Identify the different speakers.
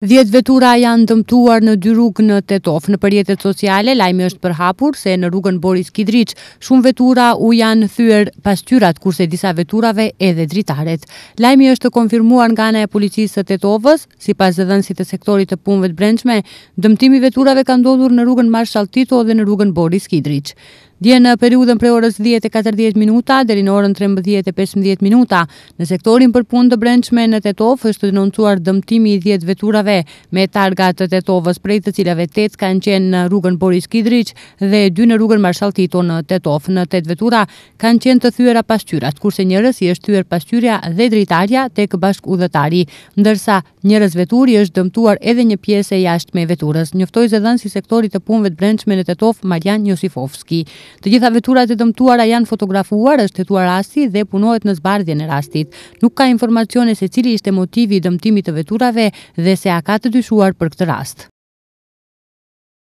Speaker 1: 10 vetura janë dëmtuar në dy rrugë në Tetof. Në përjetet sociale, lajme është përhapur se në rrugën Boris Kidriq, shumë vetura u janë thyër pastyrat kurse disa veturave edhe dritaret. Lajme është konfirmuar nga në e policisë të Tetofës, si pas dhe dhënësit e sektorit të punve të brendshme, dëmtimi veturave ka ndodhur në rrugën Marshall Tito dhe në rrugën Boris Kidriq. Dje në periudën pre orës 10.40 minuta deri në orën 13.15 minuta, në sektorin për punë të brendshme në Tetov është denoncuar dëmtimi i 10 veturave me targa të Tetovës prej të cilave 8 kanë qenë në rrugën Boris Kidriq dhe 2 në rrugën Marshal Tito në Tetov. Në 8 vetura kanë qenë të thyera pasqyrat, kurse njërës i është thyer pasqyria dhe dritarja tek bashkudhëtari, ndërsa njërës veturi është dëmtuar edhe një pjesë jashtë me veturës. Njoftoi zëdhënësi sektorit të punëve të brendshme në Tetov, Marian Josifovski. Të gjitha veturat e dëmtuara janë fotografuar, është hetuar rasti dhe punohet në zbardhjen e rastit. Nuk ka informacione se cili ishte motivi i dëmtimit të veturave dhe se a ka të dyshuar për këtë rast.